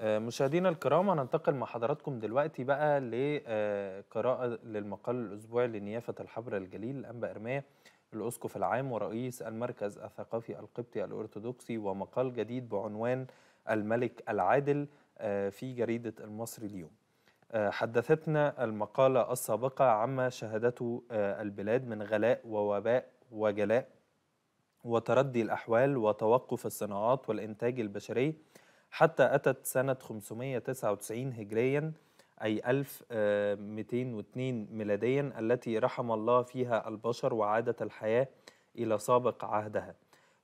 آه، مشاهدينا الكرام هننتقل مع حضراتكم دلوقتي بقى لقراءة آه، للمقال الأسبوعي لنيافة الحبر الجليل الأنبا إرمية الأسقف العام ورئيس المركز الثقافي القبطي الأرثوذكسي ومقال جديد بعنوان الملك العادل آه، في جريدة المصري اليوم حدثتنا المقالة السابقة عما شهدته البلاد من غلاء ووباء وجلاء وتردي الأحوال وتوقف الصناعات والإنتاج البشري حتى أتت سنة 599 هجريا أي 1202 آه، ميلاديا التي رحم الله فيها البشر وعادت الحياة إلى سابق عهدها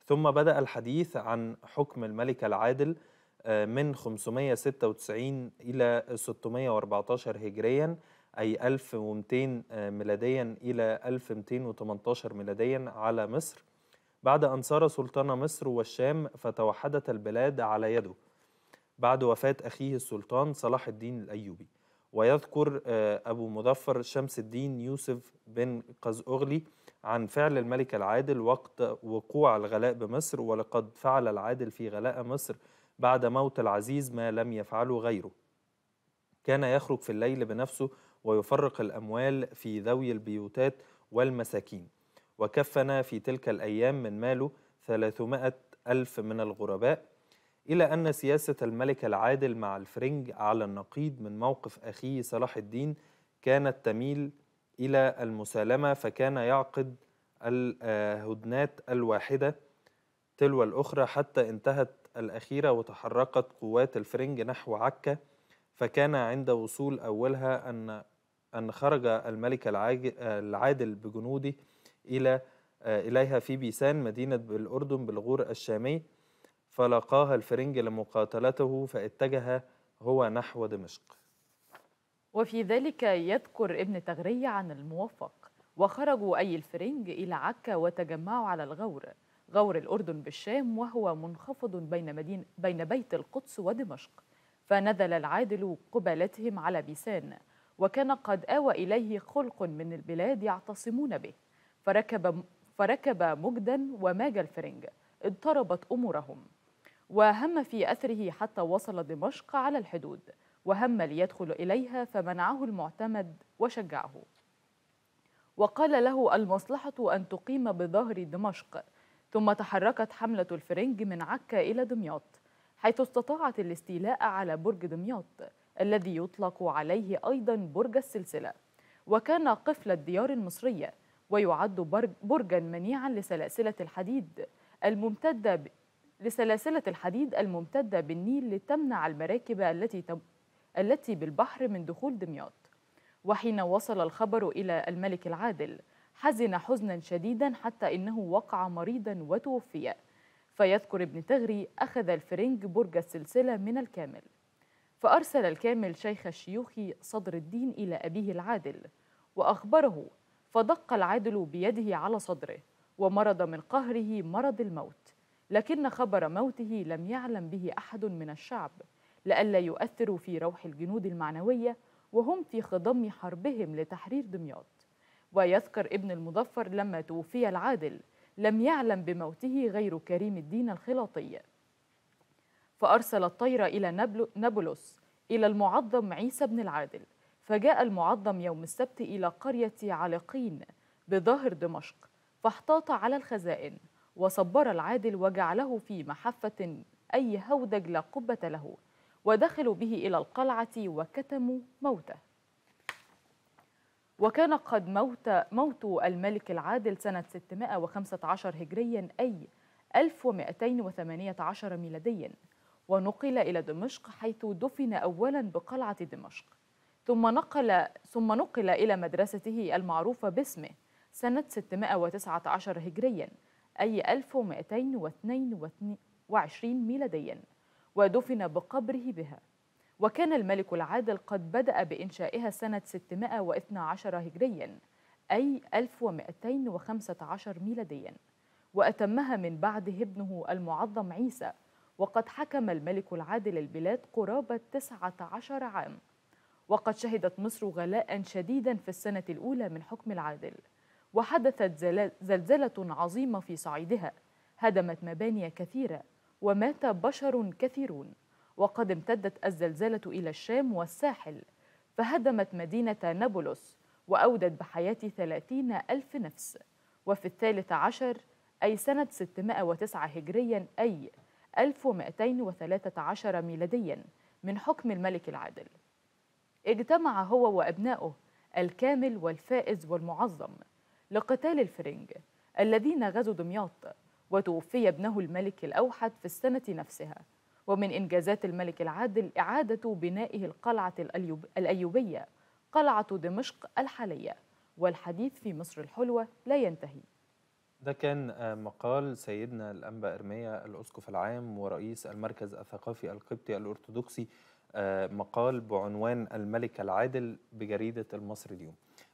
ثم بدأ الحديث عن حكم الملك العادل آه، من 596 إلى 614 هجريا أي 1200 آه، ميلاديا إلى 1218 ميلاديا على مصر بعد أن صار سلطان مصر والشام فتوحدت البلاد على يده بعد وفاة أخيه السلطان صلاح الدين الأيوبي ويذكر آه، أبو مظفر شمس الدين يوسف بن قزأغلي عن فعل الملك العادل وقت وقوع الغلاء بمصر ولقد فعل العادل في غلاء مصر بعد موت العزيز ما لم يفعله غيره كان يخرج في الليل بنفسه ويفرق الأموال في ذوي البيوتات والمساكين وكفن في تلك الأيام من ماله 300 ألف من الغرباء إلى أن سياسة الملك العادل مع الفرنج على النقيض من موقف أخيه صلاح الدين كانت تميل إلى المسالمة فكان يعقد الهدنات الواحدة تلو الأخرى حتى انتهت الأخيرة وتحركت قوات الفرنج نحو عكا فكان عند وصول أولها أن أن خرج الملك العادل بجنوده إلى إليها في بيسان مدينة بالأردن بالغور الشامي فلقاها الفرنج لمقاتلته فاتجه هو نحو دمشق وفي ذلك يذكر ابن تغري عن الموفق وخرجوا أي الفرنج إلى عكا وتجمعوا على الغور غور الأردن بالشام وهو منخفض بين, مدينة بين بيت القدس ودمشق فنزل العادل قبالتهم على بيسان وكان قد آوى إليه خلق من البلاد يعتصمون به فركب, فركب مجدا وماج الفرنج اضطربت أمورهم وهم في أثره حتى وصل دمشق على الحدود وهم ليدخل إليها فمنعه المعتمد وشجعه وقال له المصلحة أن تقيم بظهر دمشق ثم تحركت حملة الفرنج من عكا إلى دمياط حيث استطاعت الاستيلاء على برج دمياط الذي يطلق عليه أيضا برج السلسلة وكان قفل الديار المصرية ويعد برجا منيعا لسلاسلة الحديد الممتدة لسلاسلة الحديد الممتدة بالنيل لتمنع المراكب التي تب... التي بالبحر من دخول دمياط وحين وصل الخبر إلى الملك العادل حزن حزنا شديدا حتى إنه وقع مريضا وتوفي فيذكر ابن تغري أخذ الفرنج برج السلسلة من الكامل فأرسل الكامل شيخ الشيوخ صدر الدين إلى أبيه العادل وأخبره فدق العادل بيده على صدره ومرض من قهره مرض الموت لكن خبر موته لم يعلم به أحد من الشعب لئلا يؤثر في روح الجنود المعنوية وهم في خضم حربهم لتحرير دمياط ويذكر ابن المظفر لما توفي العادل لم يعلم بموته غير كريم الدين الخلاطي فأرسل الطير إلى نابلس إلى المعظم عيسى بن العادل فجاء المعظم يوم السبت إلى قرية علقين بظهر دمشق فاحتاط على الخزائن وصبر العادل وجعله في محفة أي هودج لا قبة له ودخلوا به إلى القلعة وكتموا موته وكان قد موت, موت الملك العادل سنة 615 هجريا أي 1218 ميلاديا ونقل إلى دمشق حيث دفن أولا بقلعة دمشق ثم نقل, ثم نقل إلى مدرسته المعروفة باسمه سنة 619 هجرياً أي 1222 ميلاديا ودفن بقبره بها وكان الملك العادل قد بدأ بإنشائها سنة 612 هجريا أي 1215 ميلاديا وأتمها من بعده ابنه المعظم عيسى وقد حكم الملك العادل البلاد قرابة 19 عام وقد شهدت مصر غلاء شديدا في السنة الأولى من حكم العادل وحدثت زلزلة عظيمة في صعيدها هدمت مباني كثيرة ومات بشر كثيرون وقد امتدت الزلزلة إلى الشام والساحل فهدمت مدينة نابلس وأودت بحياة ثلاثين ألف نفس وفي الثالث عشر أي سنة 609 هجريا أي 1213 ميلاديا من حكم الملك العادل اجتمع هو وأبنائه الكامل والفائز والمعظم لقتال الفرنج الذين غزوا دمياط وتوفي ابنه الملك الأوحد في السنة نفسها ومن إنجازات الملك العادل إعادة بنائه القلعة الأيوبية قلعة دمشق الحالية والحديث في مصر الحلوة لا ينتهي ده كان مقال سيدنا الأنبا إرميا الأسقف العام ورئيس المركز الثقافي القبطي الأرثوذكسي آه، مقال بعنوان الملك العادل بجريدة المصري اليوم